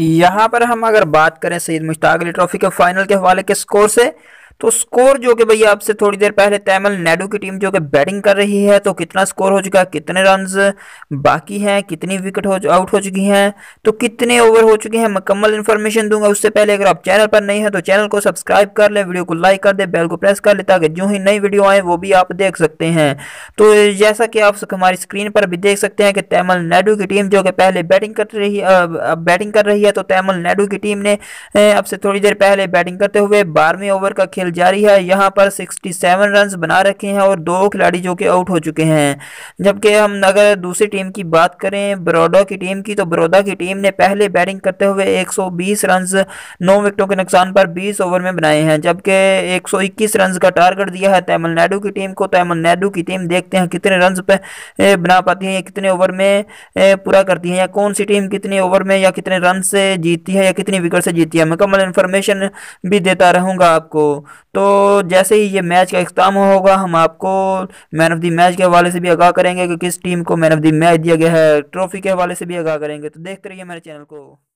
यहाँ पर हम अगर बात करें सईद मुश्ताक अली ट्रॉफी के फाइनल के हवाले के स्कोर से तो स्कोर जो कि भैया आपसे थोड़ी देर पहले तैमल नेडू की टीम जो कि बैटिंग कर रही है तो कितना स्कोर हो चुका है कितने रन बाकी हैं कितनी विकेट हो आउट हो चुकी हैं तो कितने ओवर हो चुके हैं मुकम्मल इन्फॉर्मेशन दूंगा उससे पहले अगर आप चैनल पर नहीं है तो चैनल को सब्सक्राइब कर लें वीडियो को लाइक कर दे बेल को प्रेस कर ले ताकि जो ही नई वीडियो आए वो भी आप देख सकते हैं तो जैसा कि आप हमारी स्क्रीन पर भी देख सकते हैं कि तैमल नेडू की टीम जो कि पहले बैटिंग कर रही है बैटिंग कर रही है तो तैमल नेडू की टीम ने आपसे थोड़ी देर पहले बैटिंग करते हुए बारहवीं ओवर का खेल खेल जारी है यहाँ पर 67 रन बना रखे हैं और दो खिलाड़ी जो कि आउट हो चुके हैं जबकि हम अगर दूसरी टीम की बात करें बड़ौदा की टीम की तो बड़ौदा की टीम ने पहले बैटिंग करते हुए 120 रन नौ विकेटों के नुकसान पर 20 ओवर में बनाए हैं जबकि 121 सौ का टारगेट दिया है तमिलनाडु की टीम को तमिलनाडु की टीम देखते हैं कितने रन पे बना पाती है कितने ओवर में पूरा करती है या कौन सी टीम कितने ओवर में या कितने रन से जीतती है या कितनी विकेट से जीती है मुकम्मल इन्फॉर्मेशन भी देता रहूँगा आपको तो जैसे ही ये मैच का अख्ताम होगा हम आपको मैन ऑफ द मैच के हवाले से भी आगाह करेंगे कि किस टीम को मैन ऑफ द मैच दिया गया है ट्रॉफी के हवाले से भी आगाह करेंगे तो देखते रहिए मेरे चैनल को